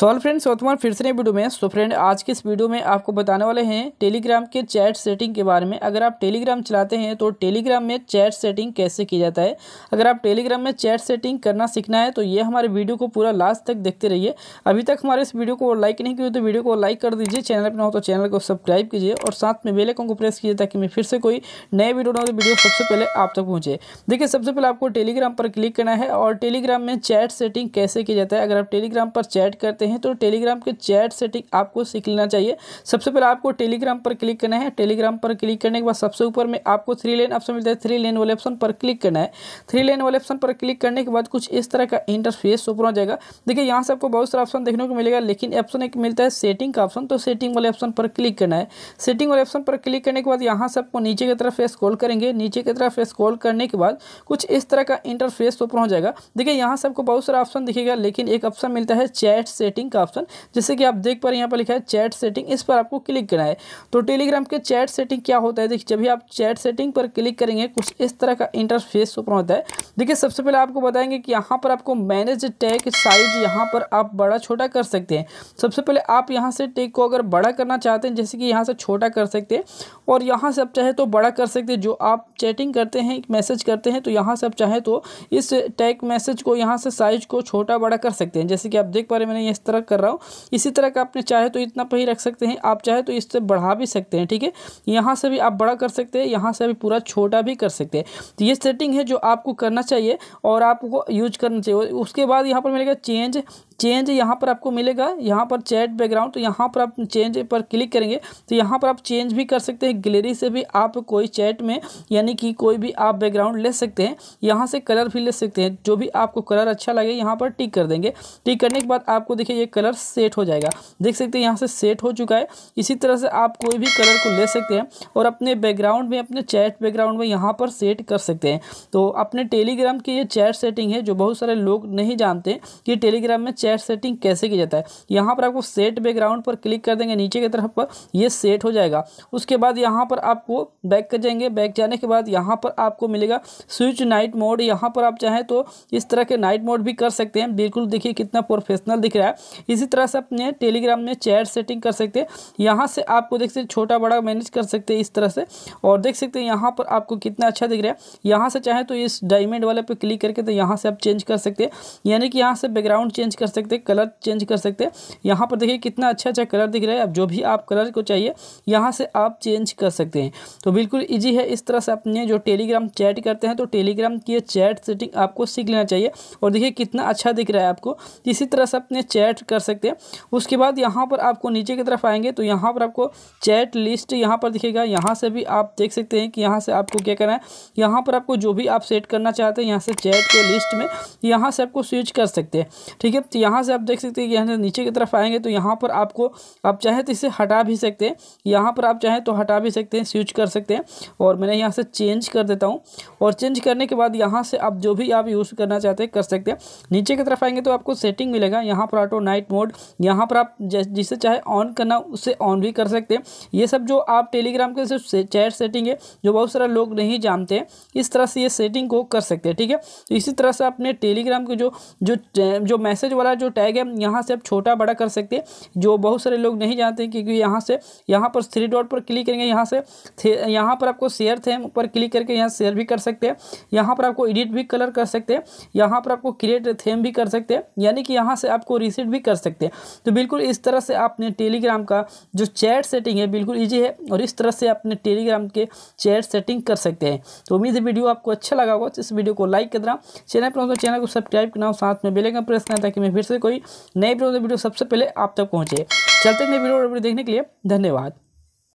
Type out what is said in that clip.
sol friends तुम्हार फिर से नए वीडियो में सो तो फ्रेंड आज के इस वीडियो में आपको बताने वाले हैं टेलीग्राम के चैट सेटिंग के बारे में अगर आप टेलीग्राम चलाते हैं तो टेलीग्राम में चैट सेटिंग कैसे किया जाता है अगर आप टेलीग्राम में चैट सेटिंग करना सीखना है तो ये हमारे वीडियो को पूरा लास्ट तक देखते रहिए अभी तक हमारे इस वीडियो को लाइक नहीं किया तो वीडियो को लाइक कर दीजिए चैनल पर हो तो चैनल को सब्सक्राइब कीजिए और साथ में बेलेकॉन को प्रेस कीजिए ताकि मैं फिर से कोई नए वीडियो ना तो वीडियो सबसे पहले आप तक पहुँचे देखिए सबसे पहले आपको टेलीग्राम पर क्लिक करना है और टेलीग्राम में चैट सेटिंग कैसे किया जाता है अगर आप टेलीग्राम पर चैट करते हैं हैं तो टेलीग्राम के चैट सेटिंग आपको सीख लेना चाहिए सबसे पहले आपको टेलीग्राम पर क्लिक करना है टेलीग्राम पर क्लिक करने के बाद सबसे ऊपर में आपको थ्री लेन ऑप्शन मिलता है थ्री लेन वाले ऑप्शन पर क्लिक करना है थ्री लेन वाले ऑप्शन पर क्लिक करने के बाद कुछ इस तरह का इंटरफेस ओपन हो जाएगा देखिए यहाँ से आपको बहुत सारा ऑप्शन देखने को मिलेगा लेकिन ऑप्शन एक मिलता है सेटिंग का ऑप्शन तो सेटिंग वाले ऑप्शन पर क्लिक करना है सेटिंग वाले ऑप्शन पर क्लिक करने के बाद यहाँ से आपको नीचे की तरफ स्क्रॉल करेंगे नीचे की तरफ स्क्रॉल करने के बाद कुछ इस तरह का इंटरफेस ओपन हो जाएगा देखिए यहाँ से आपको बहुत सारा ऑप्शन दिखेगा लेकिन एक ऑप्शन मिलता है चैट से सेटिंग का ऑप्शन जैसे कि आप देख पा रहे हैं यहाँ पर लिखा है चैट सेटिंग इस पर आपको क्लिक करना है तो टेलीग्राम के चैट सेटिंग क्या होता है देखिए जब भी आप चैट सेटिंग पर क्लिक करेंगे कुछ इस तरह का इंटरफेस ओपन होता है देखिए सबसे पहले आपको बताएंगे कि यहाँ पर आपको मैनेज टैग साइज यहाँ पर आप बड़ा छोटा कर सकते हैं सबसे पहले आप यहाँ से टैग को अगर बड़ा करना चाहते हैं जैसे कि यहाँ से छोटा कर सकते हैं और यहाँ से आप चाहे तो बड़ा कर सकते हैं जो आप चैटिंग करते हैं मैसेज करते हैं तो यहाँ से आप चाहे तो इस टैग मैसेज को यहाँ से साइज को छोटा बड़ा कर सकते हैं जैसे कि आप देख पा रहे हैं मैंने ये इस तरह कर रहा हूँ इसी तरह का आपने चाहे तो इतना पर ही रख सकते हैं आप चाहे तो इससे बढ़ा भी सकते हैं ठीक है यहाँ से भी आप बड़ा कर सकते हैं यहाँ से भी पूरा छोटा भी कर सकते हैं तो ये सेटिंग है जो आपको करना चाहिए और आपको यूज करना चाहिए उसके बाद यहाँ पर मिलेगा चेंज चेंज यहाँ पर आपको मिलेगा यहाँ पर चैट बैकग्राउंड तो यहाँ पर आप चेंज पर क्लिक करेंगे तो यहाँ पर आप चेंज भी कर सकते हैं गैलरी से भी आप कोई चैट में यानी कि कोई भी आप बैकग्राउंड ले सकते हैं यहाँ से कलर भी ले सकते हैं जो भी आपको कलर अच्छा लगे यहाँ पर टिक कर देंगे टिक करने के बाद आपको देखिए देखिए ये कलर सेट हो जाएगा देख सकते हैं यहाँ से सेट हो चुका है इसी तरह से आप कोई भी कलर को ले सकते हैं और अपने बैकग्राउंड में अपने चैट बैकग्राउंड में यहाँ पर सेट कर सकते हैं तो अपने टेलीग्राम की ये चैट सेटिंग है जो बहुत सारे लोग नहीं जानते कि टेलीग्राम में चैट सेटिंग कैसे की जाता है यहाँ पर आपको सेट बैकग्राउंड पर क्लिक कर देंगे नीचे की तरफ पर ये सेट हो जाएगा उसके बाद यहाँ पर आपको बैक कर जाएंगे बैक जाने के बाद यहाँ पर आपको मिलेगा स्विच नाइट मोड यहाँ पर आप चाहें तो इस तरह के नाइट मोड भी कर सकते हैं बिल्कुल देखिए कितना प्रोफेशनल दिख रहा है इसी तरह से अपने टेलीग्राम में चैट सेटिंग कर सकते हैं यहाँ से आपको देख सकते छोटा बड़ा मैनेज कर सकते हैं इस तरह से और देख सकते हैं यहाँ पर आपको कितना अच्छा दिख रहा है यहाँ से चाहे तो इस डायमंड वाले पर क्लिक करके तो यहाँ से आप चेंज कर सकते हैं यानी कि यहाँ से बैकग्राउंड चेंज कर सकते हैं कलर चेंज कर सकते हैं यहाँ पर देखिए कितना अच्छा अच्छा कलर दिख रहा है अब जो भी आप कलर को चाहिए यहाँ से आप चेंज कर सकते हैं तो बिल्कुल ईजी है इस तरह से अपने जो टेलीग्राम चैट करते हैं तो टेलीग्राम की चैट सेटिंग आपको सीख लेना चाहिए और देखिए कितना अच्छा दिख रहा है आपको इसी तरह से अपने चैट चैट कर सकते हैं उसके बाद यहाँ पर आपको नीचे की तरफ आएंगे तो यहाँ पर आपको चैट लिस्ट यहाँ पर दिखेगा यहाँ से भी आप देख सकते हैं कि यहाँ से आपको क्या करना है यहाँ पर आपको जो भी आप सेट करना चाहते हैं यहाँ से चैट के लिस्ट में यहाँ से आपको स्विच कर सकते हैं ठीक है तो यहाँ से आप देख सकते हैं कि यहाँ नीचे की तरफ आएंगे तो यहाँ पर आपको आप चाहें तो इसे हटा भी सकते हैं यहाँ पर आप चाहें तो हटा भी सकते हैं स्विच कर सकते हैं और मैंने यहाँ से चेंज कर देता हूँ और चेंज करने के बाद यहाँ से आप जो भी आप यूज़ करना चाहते हैं कर सकते हैं नीचे की तरफ आएंगे तो आपको सेटिंग मिलेगा यहाँ पर ऑटो नाइट मोड यहाँ पर आप जिसे चाहे ऑन करना उसे ऑन भी कर सकते हैं ये सब जो आप टेलीग्राम के सिर्फ चैट सेटिंग है जो बहुत सारा लोग नहीं जानते इस तरह से ये सेटिंग को कर सकते हैं ठीक है तो इसी तरह से अपने टेलीग्राम के जो जो जो मैसेज वाला जो टैग है यहाँ से आप छोटा बड़ा कर सकते हैं जो बहुत सारे लोग नहीं जानते क्योंकि यहाँ से यहाँ पर थ्री डॉट पर क्लिक करेंगे यहाँ से यहाँ पर आपको शेयर थे पर क्लिक करके यहाँ शेयर भी कर सकते हैं यहाँ पर आपको एडिट भी कलर कर सकते हैं यहाँ पर आपको क्रिएट थेम भी कर सकते हैं यानी कि यहाँ से आपको रिसीट भी कर सकते हैं तो बिल्कुल इस तरह से आपने टेलीग्राम का जो चैट सेटिंग है बिल्कुल ईजी है और इस तरह से अपने टेलीग्राम के चैट सेटिंग कर सकते हैं तो उम्मीद है वीडियो आपको अच्छा लगा होगा तो इस वीडियो को लाइक करना चैनल पर तो चैनल को सब्सक्राइब करना साथ में बेलेगा प्रेस करना ताकि मैं फिर से कोई नई वीडियो सबसे पहले आप तक पहुँचे चलते नए वीडियो देखने के लिए धन्यवाद